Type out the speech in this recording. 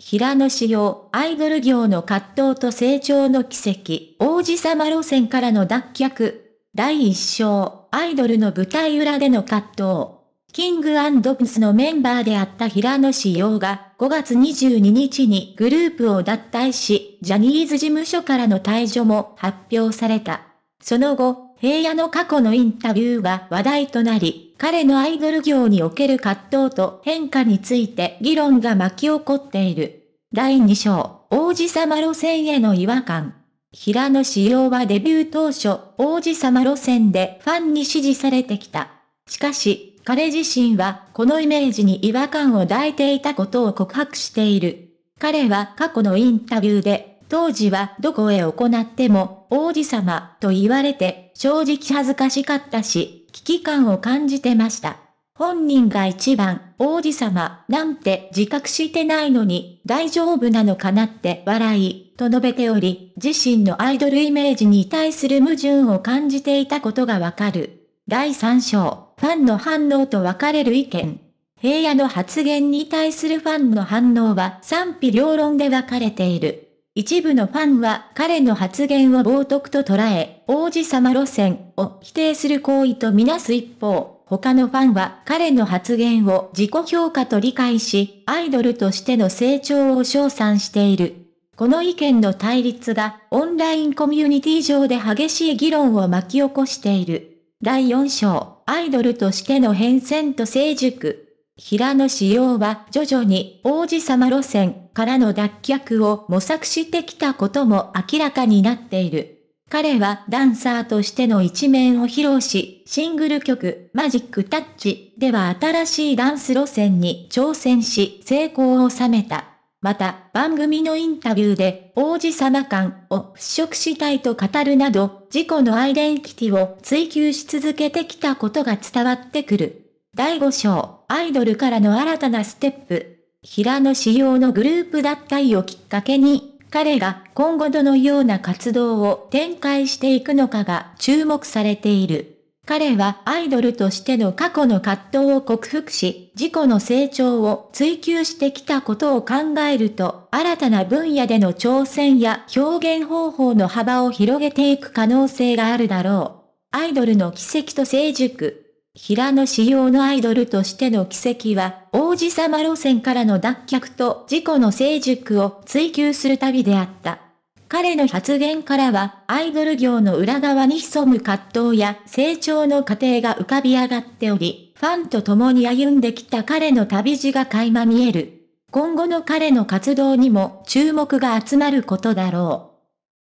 平野紫耀、アイドル業の葛藤と成長の奇跡、王子様路線からの脱却。第1章、アイドルの舞台裏での葛藤。キングプスのメンバーであった平野紫耀が5月22日にグループを脱退し、ジャニーズ事務所からの退場も発表された。その後、平野の過去のインタビューが話題となり、彼のアイドル業における葛藤と変化について議論が巻き起こっている。第2章、王子様路線への違和感。平野紫耀はデビュー当初、王子様路線でファンに支持されてきた。しかし、彼自身はこのイメージに違和感を抱いていたことを告白している。彼は過去のインタビューで、当時はどこへ行っても王子様と言われて正直恥ずかしかったし、危機感を感じてました。本人が一番王子様なんて自覚してないのに大丈夫なのかなって笑いと述べており、自身のアイドルイメージに対する矛盾を感じていたことがわかる。第3章、ファンの反応と分かれる意見。平野の発言に対するファンの反応は賛否両論で分かれている。一部のファンは彼の発言を冒涜と捉え、王子様路線を否定する行為とみなす一方、他のファンは彼の発言を自己評価と理解し、アイドルとしての成長を称賛している。この意見の対立がオンラインコミュニティ上で激しい議論を巻き起こしている。第4章、アイドルとしての変遷と成熟。平野紫耀は徐々に王子様路線からの脱却を模索してきたことも明らかになっている。彼はダンサーとしての一面を披露し、シングル曲マジックタッチでは新しいダンス路線に挑戦し成功を収めた。また、番組のインタビューで王子様感を払拭したいと語るなど、自己のアイデンティティを追求し続けてきたことが伝わってくる。第5章、アイドルからの新たなステップ。平野仕耀のグループ脱退をきっかけに、彼が今後どのような活動を展開していくのかが注目されている。彼はアイドルとしての過去の葛藤を克服し、自己の成長を追求してきたことを考えると、新たな分野での挑戦や表現方法の幅を広げていく可能性があるだろう。アイドルの奇跡と成熟。平野仕様のアイドルとしての軌跡は、王子様路線からの脱却と自己の成熟を追求する旅であった。彼の発言からは、アイドル業の裏側に潜む葛藤や成長の過程が浮かび上がっており、ファンと共に歩んできた彼の旅路が垣間見える。今後の彼の活動にも注目が集まることだろう。